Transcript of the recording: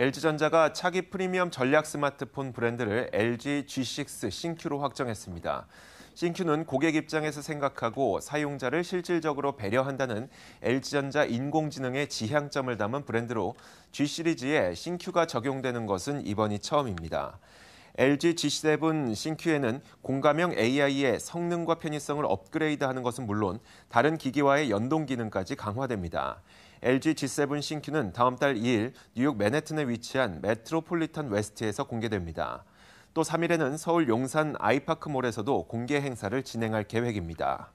LG전자가 차기 프리미엄 전략 스마트폰 브랜드를 LG G6 신큐로 확정했습니다. 신큐는 고객 입장에서 생각하고 사용자를 실질적으로 배려한다는 LG전자 인공지능의 지향점을 담은 브랜드로 G 시리즈에 신큐가 적용되는 것은 이번이 처음입니다. LG G7 싱큐에는 공감형 AI의 성능과 편의성을 업그레이드하는 것은 물론 다른 기기와의 연동 기능까지 강화됩니다. LG G7 싱큐는 다음 달 2일 뉴욕 맨해튼에 위치한 메트로폴리탄 웨스트에서 공개됩니다. 또 3일에는 서울 용산 아이파크몰에서도 공개 행사를 진행할 계획입니다.